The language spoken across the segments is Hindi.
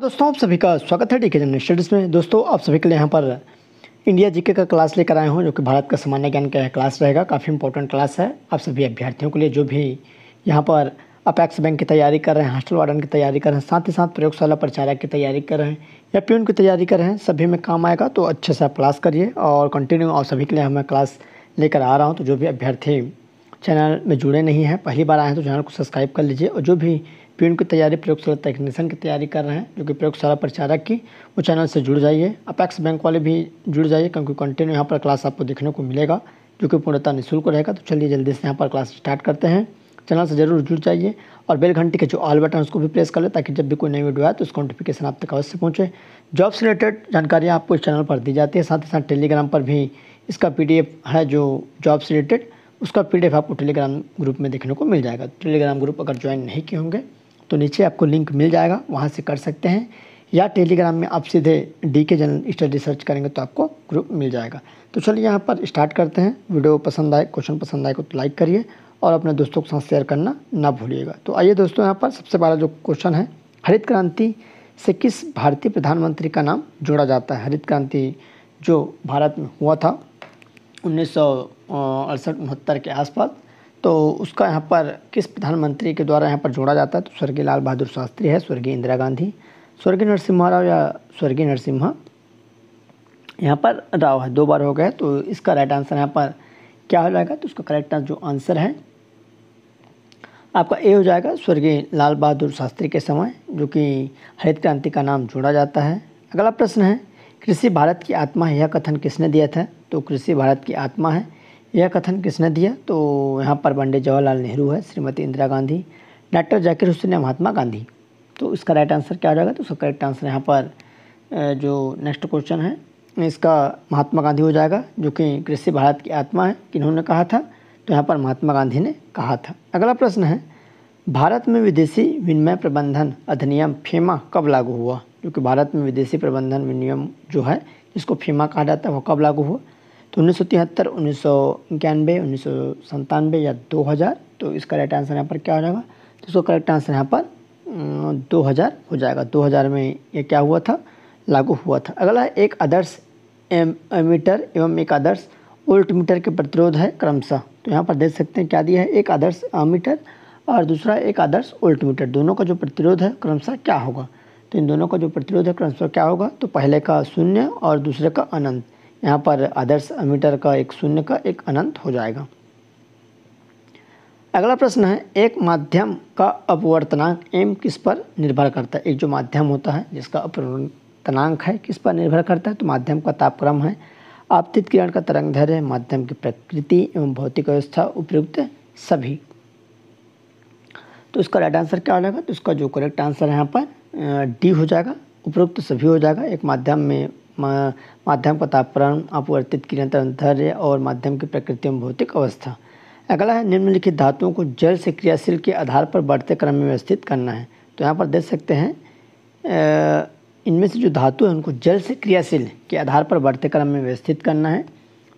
दोस्तों आप सभी का स्वागत है डीके जनरल स्टडीज़ में दोस्तों आप सभी के लिए यहाँ पर इंडिया जीके का क्लास लेकर आए हूँ जो कि भारत का सामान्य ज्ञान का क्लास रहेगा काफ़ी इंपॉर्टेंट क्लास है आप सभी अभ्यर्थियों के लिए जो भी यहाँ पर अपैक्स बैंक की तैयारी कर रहे हैं हॉस्टल वार्डन की तैयारी कर रहे हैं साथ ही साथ प्रयोगशाला प्रचारक की तैयारी कर रहे हैं या पी की तैयारी कर रहे हैं सभी में काम आएगा तो अच्छे से आप क्लास करिए और कंटिन्यू आप सभी के लिए हमें क्लास लेकर आ रहा हूँ तो जो भी अभ्यर्थी चैनल में जुड़े नहीं हैं पहली बार आए हैं तो चैनल को सब्सक्राइब कर लीजिए और जो भी पी की तैयारी प्रयोगशाला टेक्नीशियन की तैयारी कर रहे हैं जो कि प्रयोगशाला प्रचारक की वो चैनल से जुड़ जाइए अपेक्स बैंक वाले भी जुड़ जाइए क्योंकि कंटिन्यू यहाँ पर क्लास आपको देखने को मिलेगा जो कि पूर्णतः निःशुल्क रहेगा तो चलिए जल्दी से यहाँ पर क्लास स्टार्ट करते हैं चैनल से जरूर जुड़ जाइए और बेल घंटी के जो ऑल बटन उसको भी प्रेस कर ले ताकि जब भी कोई नई वीडियो आए तो उसका नोटिफिकेशन आप तक अवश्य पहुँचे जॉब से रिलेटेड जानकारियाँ आपको इस चैनल पर दी जाती है साथ ही साथ टेलीग्राम पर भी इसका पी है जो जॉब से रिलेटेड उसका पी आपको टेलीग्राम ग्रुप में देखने को मिल जाएगा टेलीग्राम ग्रुप अगर ज्वाइन नहीं किए होंगे तो नीचे आपको लिंक मिल जाएगा वहाँ से कर सकते हैं या टेलीग्राम में आप सीधे डी के जनरल स्टडी सर्च करेंगे तो आपको ग्रुप मिल जाएगा तो चलिए यहाँ पर स्टार्ट करते हैं वीडियो पसंद आए क्वेश्चन पसंद आए तो लाइक करिए और अपने दोस्तों के साथ शेयर करना ना भूलिएगा तो आइए दोस्तों यहाँ पर सबसे पहला जो क्वेश्चन है हरित क्रांति से किस भारतीय प्रधानमंत्री का नाम जोड़ा जाता है हरित क्रांति जो भारत में हुआ था उन्नीस सौ के आसपास तो उसका यहाँ पर किस प्रधानमंत्री के द्वारा यहाँ पर जोड़ा जाता है तो स्वर्गीय लाल बहादुर शास्त्री है स्वर्गीय इंदिरा गांधी स्वर्गीय नरसिम्हा राव या स्वर्गीय नरसिम्हा यहाँ पर राव है दो बार हो गए तो इसका राइट आंसर यहाँ पर क्या हो जाएगा तो उसका करेक्ट जो आंसर है आपका ए हो जाएगा स्वर्गीय लाल बहादुर शास्त्री के समय जो कि हरित क्रांति का नाम जोड़ा जाता है अगला प्रश्न है कृषि भारत की आत्मा यह कथन किसने दिया था तो कृषि भारत की आत्मा है यह कथन किसने दिया तो यहाँ पर पंडित जवाहरलाल नेहरू है श्रीमती इंदिरा गांधी डॉक्टर जाकिर हुसैन है महात्मा गांधी तो इसका राइट आंसर क्या हो जाएगा तो उसका करेक्ट आंसर यहाँ पर जो नेक्स्ट क्वेश्चन है इसका महात्मा गांधी हो जाएगा जो कि कृषि भारत की आत्मा है किन्होंने कहा था तो यहाँ पर महात्मा गांधी ने कहा था अगला प्रश्न है भारत में विदेशी विनिमय प्रबंधन अधिनियम फेमा कब लागू हुआ क्योंकि भारत में विदेशी प्रबंधन विनियम जो है जिसको फेमा कहा जाता है वो कब लागू हुआ तो उन्नीस सौ तिहत्तर उन्नीस सौ इक्यानवे उन्नीस सौ संतानवे या दो हज़ार तो इसका राइट आंसर यहाँ पर क्या हो जाएगा तो इसका करेक्ट आंसर यहाँ पर दो हज़ार हो जाएगा दो हज़ार में ये क्या हुआ था लागू हुआ था अगला एक आदर्श एम मीटर एवं एक आदर्श उल्ट मीटर के प्रतिरोध है क्रमशः तो यहाँ पर देख सकते हैं क्या दिया है एक आदर्श मीटर और दूसरा एक आदर्श उल्ट मीटर दोनों का जो प्रतिरोध है क्रमशः क्या होगा तो इन दोनों का जो प्रतिरोध है क्रमशः क्या होगा तो पहले का शून्य और दूसरे का अनंत यहाँ पर आदर्श मीटर का एक शून्य का एक अनंत हो जाएगा अगला प्रश्न है एक माध्यम का अपवर्तनांक एम किस पर निर्भर करता है एक जो माध्यम होता है जिसका अपवर्तनांक है किस पर निर्भर करता है तो माध्यम का तापक्रम है आपतित किरण का तरंग धैर्य माध्यम की प्रकृति एवं भौतिक व्यवस्था उपयुक्त सभी तो इसका राइट आंसर क्या हो जाएगा तो इसका जो करेक्ट आंसर है यहाँ पर डी हो जाएगा उपयुक्त सभी हो जाएगा एक माध्यम में माध्यम का तापक्रम अपवर्तित किरण धैर्य और माध्यम की प्रकृति में भौतिक अवस्था अगला है निम्नलिखित धातुओं को जल से क्रियाशील के आधार पर बढ़ते क्रम में व्यवस्थित करना है तो यहाँ पर देख सकते हैं इनमें से जो धातु है उनको जल से क्रियाशील के आधार पर बढ़ते क्रम में व्यवस्थित करना है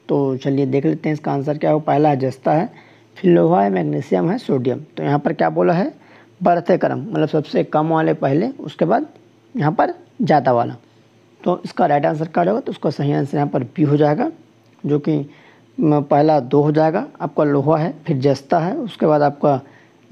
तो चलिए देख लेते हैं इसका आंसर क्या हो पहला है जस्ता है फिर लोहा है मैग्नीशियम है सोडियम तो यहाँ पर क्या बोला है बढ़ते क्रम मतलब सबसे कम वाले पहले उसके बाद यहाँ पर ज़्यादा वाला तो इसका राइट आंसर क्या होगा तो उसका सही आंसर यहाँ पर बी हो जाएगा जो कि पहला दो हो जाएगा आपका लोहा है फिर जस्ता है उसके बाद आपका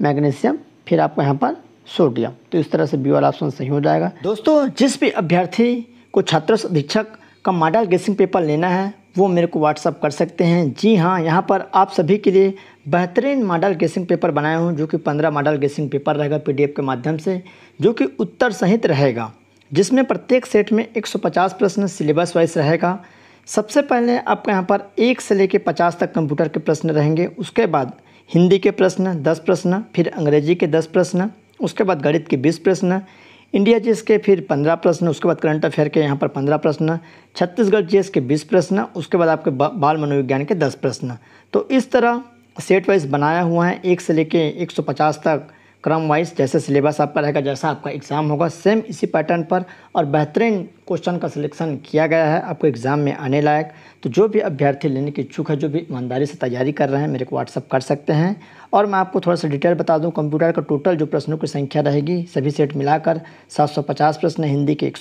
मैग्नीशियम फिर आपका यहाँ पर सोडियम तो इस तरह से बी वाला ऑप्शन सही हो जाएगा दोस्तों जिस भी अभ्यर्थी को छात्र अधीक्षक का मॉडल गेसिंग पेपर लेना है वो मेरे को व्हाट्सअप कर सकते हैं जी हाँ यहाँ पर आप सभी के लिए बेहतरीन मॉडल गेसिंग पेपर बनाए हूँ जो कि पंद्रह मॉडल गेसिंग पेपर रहेगा पी के माध्यम से जो कि उत्तर सहित रहेगा जिसमें प्रत्येक सेट में 150 प्रश्न सिलेबस वाइज रहेगा सबसे पहले आपके यहाँ पर एक से लेकर पचास तक कंप्यूटर के प्रश्न रहेंगे उसके बाद हिंदी के प्रश्न दस प्रश्न फिर अंग्रेजी के दस प्रश्न उसके बाद गणित के बीस प्रश्न इंडिया जीएस के फिर पंद्रह प्रश्न उसके बाद करंट अफेयर के यहाँ पर पंद्रह प्रश्न छत्तीसगढ़ जीएस के बीस प्रश्न उसके बाद आपके बाल मनोविज्ञान के दस प्रश्न तो इस तरह सेट वाइज बनाया हुआ है एक से लेके 150 तक क्रम वाइज जैसे सिलेबस आपका रहेगा जैसा आपका एग्ज़ाम होगा सेम इसी पैटर्न पर और बेहतरीन क्वेश्चन का सिलेक्शन किया गया है आपको एग्ज़ाम में आने लायक तो जो भी अभ्यर्थी लेने की इच्छुक है जो भी ईमानदारी से तैयारी कर रहे हैं मेरे को व्हाट्सअप कर सकते हैं और मैं आपको थोड़ा सा डिटेल बता दूँ कंप्यूटर का टोटल जो प्रश्नों की संख्या रहेगी सभी सेट मिलाकर सात प्रश्न हिंदी के एक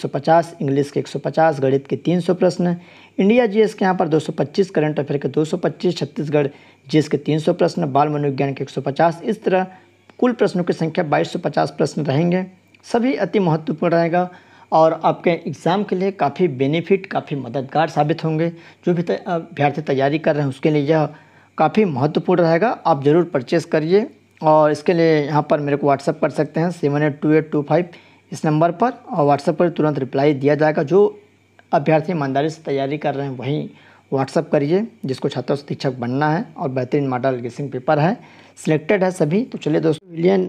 इंग्लिश के एक गणित के तीन प्रश्न इंडिया जीएस के यहाँ पर 225 करंट अफेयर के 225 छत्तीसगढ़ जीएस के 300 प्रश्न बाल मनोविज्ञान के 150 इस तरह कुल प्रश्नों की संख्या 2250 प्रश्न रहेंगे सभी अति महत्वपूर्ण रहेगा और आपके एग्ज़ाम के लिए काफ़ी बेनिफिट काफ़ी मददगार साबित होंगे जो भी अभ्यर्थी तैयारी कर रहे हैं उसके लिए यह काफ़ी महत्वपूर्ण रहेगा आप ज़रूर परचेस करिए और इसके लिए यहाँ पर मेरे को व्हाट्सअप कर सकते हैं seven eight two eight two five इस नंबर पर और व्हाट्सअप पर तुरंत रिप्लाई दिया जाएगा जो अभ्यर्थी ईमानदारी से तैयारी कर रहे हैं वहीं व्हाट्सअप करिए जिसको छात्र शिक्षक बनना है और बेहतरीन मॉडल गेसिंग पेपर है सिलेक्टेड है सभी तो चलिए दोस्तों विलियन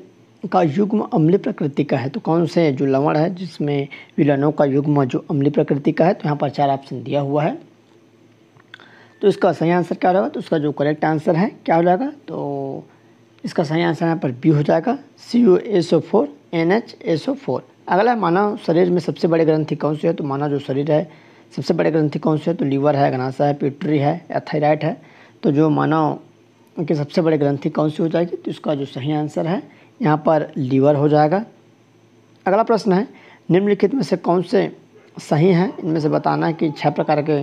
का युग्म अम्लीय प्रकृति का है तो कौन से जो लवण है जिसमें विलनों का युग्म जो अम्लीय प्रकृति का है तो यहाँ पर चार ऑप्शन दिया हुआ है तो इसका सही आंसर क्या होगा तो उसका जो करेक्ट आंसर है क्या हो जाएगा तो इसका सही आंसर यहाँ पर बी हो जाएगा C U S O four N H S O four अगला है मानव शरीर में सबसे बड़े ग्रंथि कौन से है तो मानव जो शरीर है सबसे बड़े ग्रंथि कौन से तो है तो लीवर है घनासा है पिट्री है या थायराइड है तो जो मानव उनके सबसे बड़े ग्रंथि कौन सी हो जाएगी तो इसका जो सही आंसर है यहाँ पर लीवर हो जाएगा अगला प्रश्न है निम्नलिखित में से कौन से सही हैं इनमें से बताना है कि छह प्रकार के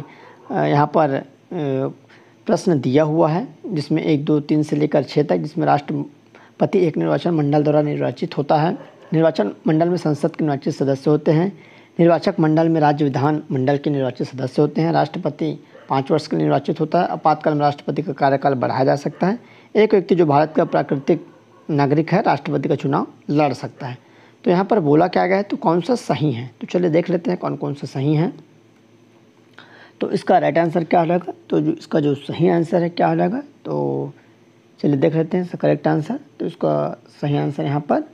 यहाँ पर प्रश्न दिया हुआ है जिसमें एक दो तीन से लेकर छः तक जिसमें राष्ट्रपति एक निर्वाचन मंडल द्वारा निर्वाचित होता है निर्वाचन मंडल में संसद के निर्वाचित सदस्य होते हैं निर्वाचक मंडल में राज्य विधान मंडल के निर्वाचित सदस्य होते हैं राष्ट्रपति पाँच वर्ष के लिए निर्वाचित होता है आपातकाल में राष्ट्रपति का कार्यकाल बढ़ाया जा सकता है एक व्यक्ति जो भारत का प्राकृतिक नागरिक है राष्ट्रपति का चुनाव लड़ सकता है तो यहाँ पर बोला क्या गया है तो कौन सा सही है तो चलिए देख लेते हैं कौन कौन सा सही है तो इसका राइट आंसर क्या हो जाएगा तो जो इसका जो सही आंसर है क्या हो जाएगा तो चलिए देख लेते हैं करेक्ट आंसर तो इसका सही आंसर यहाँ पर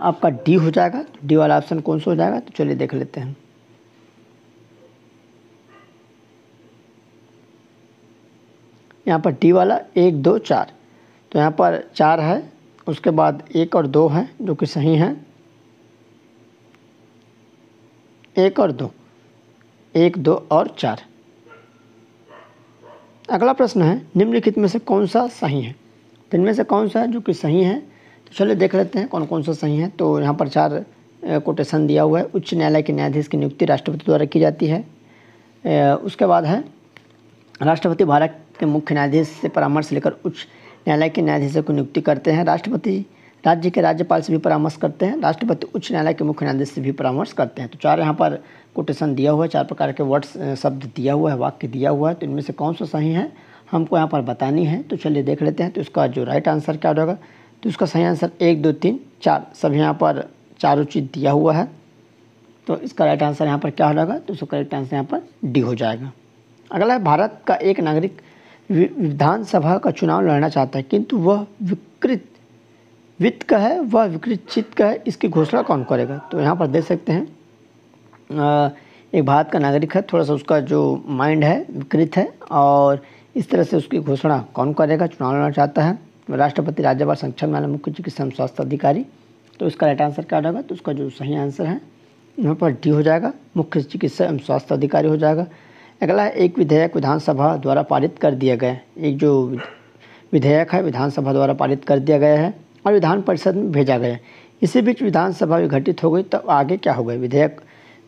आपका डी हो जाएगा डी वाला ऑप्शन कौन सा हो जाएगा तो चलिए देख लेते हैं यहाँ पर टी वाला एक दो चार तो यहाँ पर चार है उसके बाद एक और दो है जो कि सही है एक और दो एक दो और चार अगला प्रश्न है निम्नलिखित में से कौन सा सही है तो इनमें से कौन सा है जो कि सही है तो चलिए देख लेते हैं कौन कौन सा सही है तो यहाँ पर चार कोटेशन दिया हुआ है उच्च न्यायालय के न्यायाधीश की नियुक्ति राष्ट्रपति द्वारा की जाती है उसके बाद है राष्ट्रपति भारत के मुख्य न्यायाधीश से परामर्श लेकर उच्च न्यायालय के न्यायाधीशों की नियुक्ति करते हैं राष्ट्रपति राज्य के राज्यपाल से भी परामर्श करते हैं राष्ट्रपति उच्च न्यायालय के मुख्य न्यायाधीश से भी परामर्श करते हैं तो चार यहाँ पर कोटेशन दिया हुआ है चार प्रकार के वर्ड्स शब्द दिया हुआ है वाक्य दिया हुआ है तो इनमें से कौन सा सही है हमको यहाँ पर बतानी है तो चलिए देख लेते हैं तो इसका जो राइट आंसर क्या हो जाएगा तो इसका सही आंसर एक दो तीन चार सब यहाँ पर चारों चीज़ दिया हुआ है तो इसका राइट आंसर यहाँ पर क्या हो जाएगा तो उसका करेक्ट आंसर यहाँ पर डी हो जाएगा अगला है भारत का एक नागरिक विधानसभा का चुनाव लड़ना चाहता है किंतु वह विकृत वित्त का है वह विकृत चित्त का है इसकी घोषणा कौन करेगा तो यहाँ पर देख सकते हैं एक भारत का नागरिक है थोड़ा सा उसका जो माइंड है विकृत है और इस तरह से उसकी घोषणा कौन करेगा चुनाव लड़ना चाहता है राष्ट्रपति राज्यपाल संक्षण माना मुख्य चिकित्सा एवं स्वास्थ्य अधिकारी तो इसका राइट आंसर क्या रहेगा तो उसका जो सही आंसर है यहाँ पर डी हो जाएगा मुख्य चिकित्सा एवं स्वास्थ्य अधिकारी हो जाएगा अगला एक विधेयक विधानसभा द्वारा पारित कर दिया गया एक जो विधेयक है विधानसभा द्वारा पारित कर दिया गया है और विधान परिषद में भेजा गया इसी बीच विधानसभा विघटित हो गई तब तो आगे क्या होगा विधेयक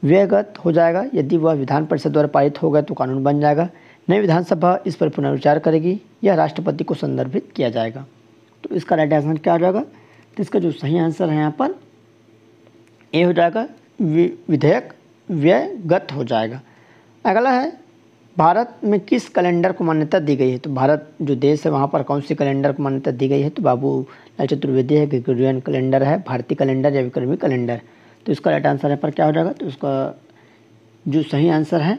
व्ययगत हो जाएगा यदि वह विधान परिषद द्वारा पारित होगा तो कानून बन जाएगा नई विधानसभा इस पर पुनर्विचार करेगी या राष्ट्रपति को संदर्भित किया जाएगा तो इसका राइट आंसर क्या हो जाएगा तो इसका जो सही आंसर है यहाँ पर ए हो जाएगा विधेयक व्ययगत हो जाएगा अगला है भारत में किस कैलेंडर को मान्यता दी गई है तो भारत जो देश है वहाँ पर कौन सी कैलेंडर को मान्यता दी गई है तो बाबू लाल चतुर्वेदी है ग्रेगोरियन कैलेंडर है भारतीय कैलेंडर या विक्रमी कैलेंडर तो इसका राइट आंसर यहाँ पर क्या हो जाएगा तो इसका जो सही आंसर है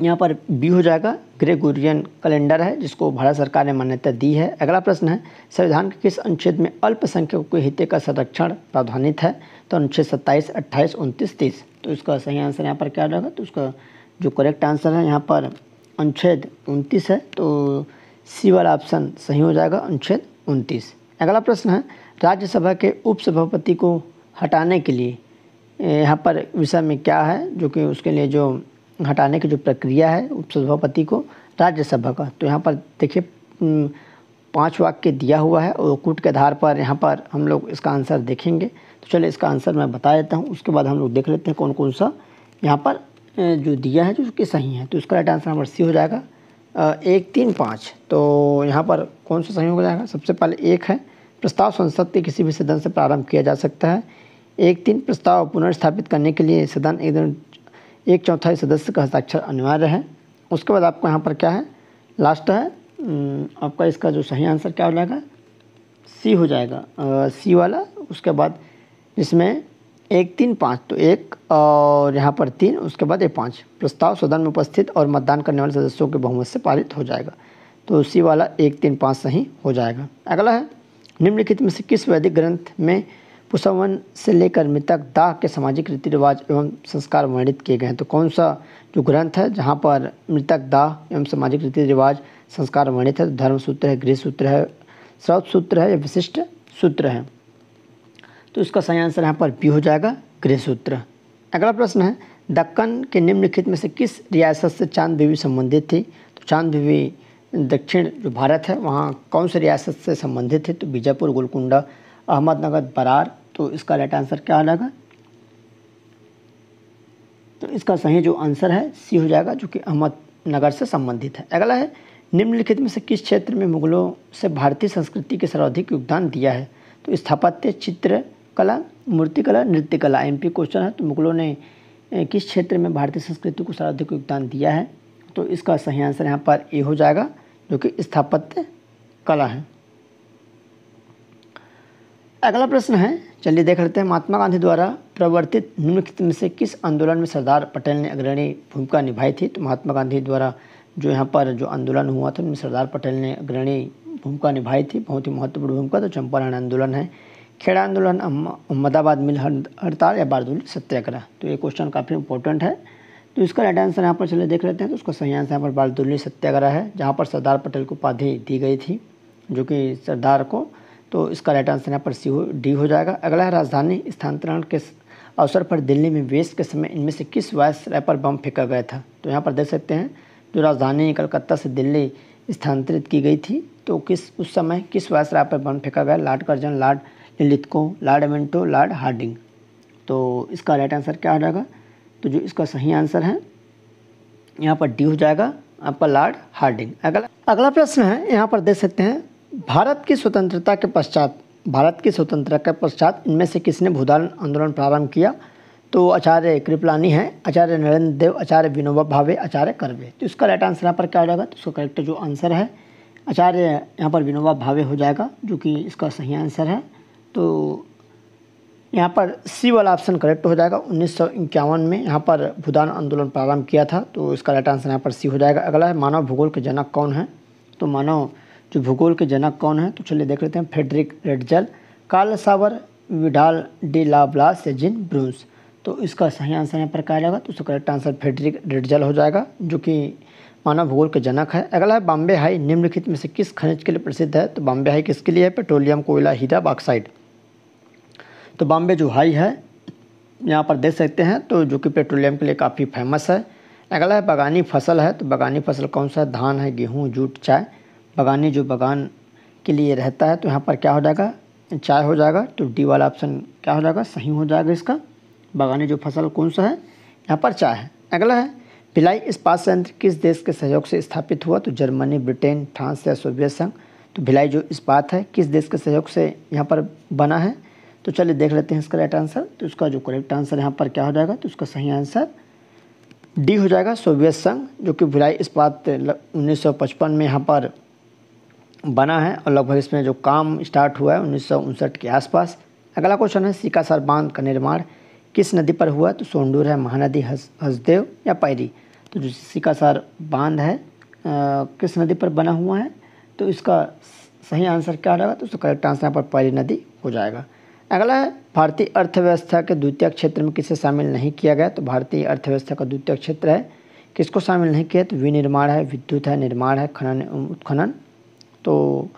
यहाँ पर बी हो जाएगा ग्रेगोरियन कैलेंडर है जिसको भारत सरकार ने मान्यता दी है अगला प्रश्न है संविधान के किस अनुच्छेद में अल्पसंख्यकों के हित का संरक्षण प्रावधानित है तो अनुच्छेद सत्ताईस अट्ठाईस उनतीस तीस तो इसका सही आंसर यहाँ पर क्या हो जाएगा तो उसका जो करेक्ट आंसर है यहाँ पर अनुच्छेद उनतीस है तो सी वाला ऑप्शन सही हो जाएगा अनुच्छेद उनतीस अगला प्रश्न है राज्यसभा के उपसभापति को हटाने के लिए यहाँ पर विषय में क्या है जो कि उसके लिए जो हटाने की जो प्रक्रिया है उपसभापति को राज्यसभा का तो यहाँ पर देखिए पांच वाक्य दिया हुआ है और कूट के आधार पर यहाँ पर हम लोग इसका आंसर देखेंगे तो चलिए इसका आंसर मैं बता देता हूँ उसके बाद हम लोग देख लेते हैं कौन कौन सा यहाँ पर जो दिया है जो उसके सही है तो उसका राइट आंसर नंबर सी हो जाएगा एक तीन पाँच तो यहाँ पर कौन सा सही हो जाएगा सबसे पहले एक है प्रस्ताव संसद के किसी भी सदन से प्रारंभ किया जा सकता है एक तीन प्रस्ताव पुनर्स्थापित करने के लिए सदन एक दिन एक चौथाई सदस्य का हस्ताक्षर अनिवार्य है उसके बाद आपको यहाँ पर क्या है लास्ट है आपका इसका जो सही आंसर क्या हो जाएगा सी हो जाएगा आ, सी वाला उसके बाद जिसमें एक तीन पाँच तो एक और यहाँ पर तीन उसके बाद एक पाँच प्रस्ताव सदन में उपस्थित और मतदान करने वाले सदस्यों के बहुमत से पारित हो जाएगा तो उसी वाला एक तीन पाँच सही हो जाएगा अगला है निम्नलिखित में से किस वैदिक ग्रंथ में पुसवन से लेकर मृतक दाह के सामाजिक रीति रिवाज एवं संस्कार वर्णित किए गए हैं तो कौन सा जो ग्रंथ है जहाँ पर मृतक दाह एवं सामाजिक रीति रिवाज संस्कार वर्णित है तो धर्म सूत्र है गृह सूत्र है श्रौत सूत्र है या विशिष्ट सूत्र है तो इसका सही आंसर यहाँ पर बी हो जाएगा गृहसूत्र अगला प्रश्न है दक्कन के निम्नलिखित में से किस रियासत से चांद बीवी संबंधित थी तो चांद बीवी दक्षिण जो भारत है वहाँ कौन से रियासत से संबंधित थे तो बीजापुर गोलकुंडा अहमदनगर बरार तो इसका राइट आंसर क्या आ जाएगा तो इसका सही जो आंसर है सी हो जाएगा जो कि अहमदनगर से संबंधित है अगला है निम्नलिखित में से किस क्षेत्र में मुगलों से भारतीय संस्कृति के सर्वाधिक योगदान दिया है तो स्थापत्य चित्र कला मूर्तिकला नृत्य कला एम पी क्वेश्चन है तो मुगलों ने किस क्षेत्र में भारतीय संस्कृति को सर्वाधिक योगदान दिया है तो इसका सही आंसर यहाँ पर ए हो जाएगा जो कि स्थापत्य कला है अगला प्रश्न है चलिए देख लेते हैं महात्मा गांधी द्वारा प्रवर्तित निम्नलिखित में से किस आंदोलन में सरदार पटेल ने अग्रणी भूमिका निभाई थी तो महात्मा गांधी द्वारा जो यहाँ पर जो आंदोलन हुआ था उनमें सरदार पटेल ने अग्रणी भूमिका निभाई थी बहुत ही महत्वपूर्ण भूमिका तो चंपारण आंदोलन है खेड़ा आंदोलन अहमदाबाद मिल हड़ताल या बारदुल सत्याग्रह तो ये क्वेश्चन काफ़ी इंपॉर्टेंट है तो इसका राइट आंसर यहाँ पर चले देख लेते हैं तो उसका सही आंसर यहाँ पर बारदुल्ली सत्याग्रह है जहाँ पर सरदार पटेल को उपाधि दी गई थी जो कि सरदार को तो इसका राइट आंसर यहाँ पर सी हो डी हो जाएगा अगला है राजधानी स्थानांतरण के अवसर पर दिल्ली में वेस्ट के समय इनमें से किस वायसराय पर बम फेंका गया था तो यहाँ पर देख सकते हैं जो राजधानी कलकत्ता से दिल्ली स्थानांतरित की गई थी तो किस उस समय किस वायसराय पर बम फेंका गया लॉर्ड कर्जन लाड लिथको लॉर्ड एमेंटो लॉर्ड हार्डिंग तो इसका राइट आंसर क्या हो जाएगा तो जो इसका सही आंसर है यहाँ पर डी हो जाएगा आपका लॉर्ड हार्डिंग अगला अगला प्रश्न है यहाँ पर देख सकते हैं भारत की स्वतंत्रता के पश्चात भारत की स्वतंत्रता के पश्चात इनमें से किसने भूदान आंदोलन प्रारंभ किया तो आचार्य कृपलानी है आचार्य नरेंद्र देव आचार्य विनोबा भावे आचार्य करवे तो इसका राइट आंसर यहाँ पर क्या हो जाएगा तो इसका करेक्ट जो आंसर है आचार्य यहाँ पर विनोबा भावे हो जाएगा जो कि इसका सही आंसर है तो यहाँ पर सी वाला ऑप्शन करेक्ट हो जाएगा उन्नीस में यहाँ पर भूदान आंदोलन प्रारंभ किया था तो इसका राइट आंसर यहाँ पर सी हो जाएगा अगला है मानव भूगोल के जनक कौन है तो मानव जो भूगोल के जनक कौन है तो चलिए देख लेते हैं Friedrich Ratzel Carl Sauer Vidal de la Blache Jean Brunhes तो इसका सही आंसर यहाँ पर कहा जाएगा तो उसका करेक्ट आंसर फेडरिक रेडजल हो जाएगा जो कि मानव भूगोल के जनक है अगला है बॉम्बे हाई निम्नलिखित में से किस खनिज के लिए प्रसिद्ध है तो बॉम्बे हाई किसके लिए है पेट्रोलियम कोयला हीरा बाक्साइड तो बॉम्बे जो हाई है यहाँ पर देख सकते हैं तो जो कि पेट्रोलियम के लिए काफ़ी फेमस है अगला है बागानी फसल है तो बगानी फसल कौन सा धान है गेहूँ जूट चाय बागानी जो बागान के लिए रहता है तो यहाँ पर क्या हो जाएगा चाय हो जाएगा तो डी वाला ऑप्शन क्या हो जाएगा सही हो जाएगा इसका बागानी जो फसल कौन सा है यहाँ पर चाय है अगला है भिलाई इस्पात संयंत्र किस देश के सहयोग से स्थापित हुआ तो जर्मनी ब्रिटेन फ्रांस या सोवियत संघ तो भिलाई जो इस्पात है किस देश के सहयोग से यहाँ पर बना है तो चलिए देख लेते हैं इसका राइट आंसर तो इसका जो करेक्ट आंसर यहाँ पर क्या हो जाएगा तो इसका सही आंसर डी हो जाएगा सोवियत संघ जो कि भिलाई इस्पात उन्नीस में यहाँ पर बना है और लगभग इसमें जो काम स्टार्ट हुआ है उन्नीस के आसपास अगला क्वेश्चन है सीकासार बांध का निर्माण किस नदी पर हुआ तो सोंडूर है महानदी हस हसदेव या पैरी तो जो सीकासार बांध है आ, किस नदी पर बना हुआ है तो इसका सही आंसर क्या रहेगा तो उसका करेक्ट आंसर यहाँ पर पैरी नदी हो जाएगा अगला है भारतीय अर्थव्यवस्था के द्वितीय क्षेत्र में किसे शामिल नहीं किया गया तो भारतीय अर्थव्यवस्था का द्वितीय क्षेत्र है किसको शामिल नहीं किया तो विनिर्माण है विद्युत है निर्माण है खनन उत्खनन तो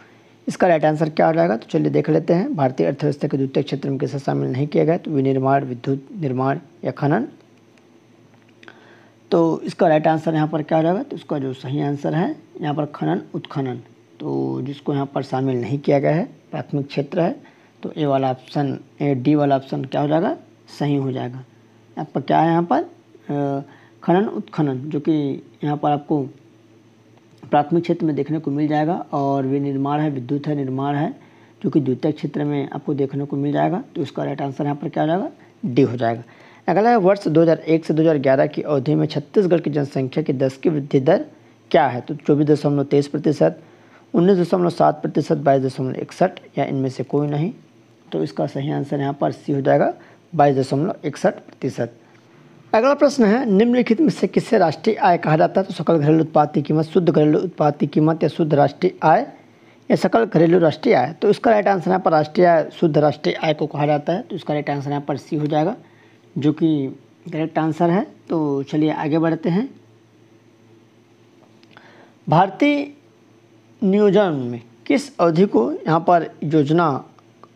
इसका राइट आंसर क्या हो जाएगा तो चलिए देख लेते हैं भारतीय अर्थव्यवस्था के द्वितीय क्षेत्र में किसे शामिल नहीं किया गया तो विनिर्माण विद्युत निर्माण या खनन तो इसका राइट आंसर यहाँ पर क्या हो जाएगा तो इसका जो सही आंसर है यहाँ पर खनन उत्खनन तो जिसको यहाँ पर शामिल नहीं किया गया है प्राथमिक क्षेत्र है तो ए वाला ऑप्शन ए डी वाला ऑप्शन क्या हो जाएगा सही हो जाएगा आपका क्या है यहाँ पर खनन उत्खनन जो कि यहाँ पर आपको प्राथमिक क्षेत्र में देखने को मिल जाएगा और विनिर्माण है विद्युत है निर्माण है जो कि द्वितीय क्षेत्र में आपको देखने को मिल जाएगा तो उसका राइट आंसर यहाँ पर क्या हो जाएगा डी हो जाएगा अगला है वर्ष 2001 से 2011 की अवधि में छत्तीसगढ़ की जनसंख्या की दस की वृद्धि दर क्या है तो चौबीस दशमलव तेईस प्रतिशत उन्नीस दशमलव सात प्रतिशत बाईस दशमलव इकसठ या इनमें से कोई नहीं तो इसका सही आंसर यहाँ पर सी हो जाएगा बाईस दशमलव इकसठ प्रतिशत अगला प्रश्न है निम्नलिखित में से किससे राष्ट्रीय आय कहा जाता है तो सकल घरेलू उत्पाद की कीमत शुद्ध घरेलू उत्पाद की कीमत या शुद्ध राष्ट्रीय आय या सकल घरेलू राष्ट्रीय आय तो इसका राइट आंसर यहाँ पर राष्ट्रीय आय शुद्ध राष्ट्रीय आय को कहा जाता है तो इसका राइट आंसर यहाँ पर सी हो जाएगा जो कि करेक्ट आंसर है तो चलिए आगे बढ़ते हैं भारतीय नियोजन में किस अवधि को यहाँ पर योजना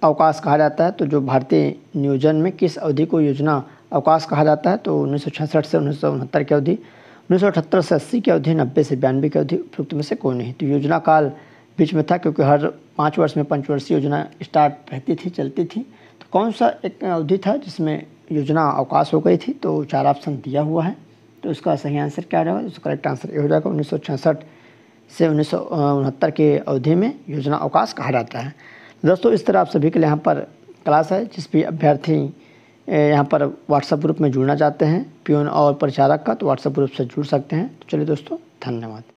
अवकाश कहा जाता है तो जो भारतीय नियोजन में किस अवधि को योजना अवकाश कहा जाता है तो उन्नीस से उन्नीस की अवधि उन्नीस से अस्सी की अवधि नब्बे से बयानवे की अवधि उपयुक्त में से कोई नहीं तो योजना काल बीच में था क्योंकि हर पाँच वर्ष में पंचवर्षीय योजना स्टार्ट रहती थी चलती थी तो कौन सा एक अवधि था जिसमें योजना अवकाश हो गई थी तो चार ऑप्शन दिया हुआ है तो इसका सही आंसर क्या रहेगा उसका करेक्ट आंसर ये हो जाएगा उन्नीस से उन्नीस के अवधि में योजना अवकाश कहा जाता है दोस्तों इस तरह आप सभी के लिए यहाँ पर क्लास है जिस भी अभ्यर्थी यहाँ पर व्हाट्सएप ग्रुप में जुड़ना चाहते हैं प्यून और परिचारक का तो व्हाट्सएप ग्रुप से जुड़ सकते हैं तो चलिए दोस्तों धन्यवाद